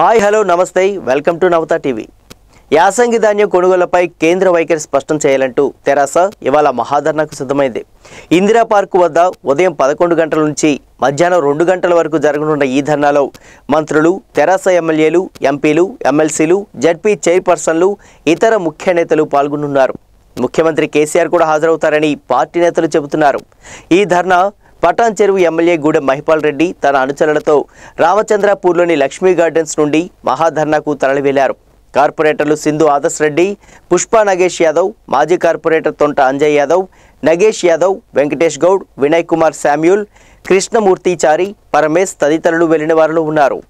hi hello నమస్తే welcome to Navata TV యాసంగి ధాన్యం కొనుగోళ్లపై కేంద్ర వైఖరి స్పష్టం చేయాలంటూ తెరాస ఇవాళ మహాధర్నాకు సిద్ధమైంది ఇందిరా పార్క్ వద్ద ఉదయం పదకొండు గంటల నుంచి మధ్యాహ్నం రెండు గంటల వరకు జరగనున్న ఈ ధర్నాలో మంత్రులు తెరాస ఎమ్మెల్యేలు ఎంపీలు ఎమ్మెల్సీలు జడ్పీ చైర్పర్సన్లు ఇతర ముఖ్య నేతలు పాల్గొనున్నారు ముఖ్యమంత్రి కేసీఆర్ కూడా హాజరవుతారని పార్టీ నేతలు చెబుతున్నారు ఈ ధర్నా పటాన్ చెరువు ఎమ్మెల్యే గూడెం మహిపాల్ రెడ్డి తన అనుచరులతో రామచంద్రపూర్లోని లక్ష్మీ గార్డెన్స్ నుండి మహాధర్నాకు తరలివెళ్లారు కార్పొరేటర్లు సింధు ఆదర్శ్ రెడ్డి పుష్ప నగేష్ యాదవ్ మాజీ కార్పొరేటర్ తొంట అంజయ్ యాదవ్ నగేష్ యాదవ్ వెంకటేష్ గౌడ్ వినయ్ కుమార్ శామ్యూల్ కృష్ణమూర్తి చారి పరమేశ్ తదితరులు వెళ్లిన వారిలో ఉన్నారు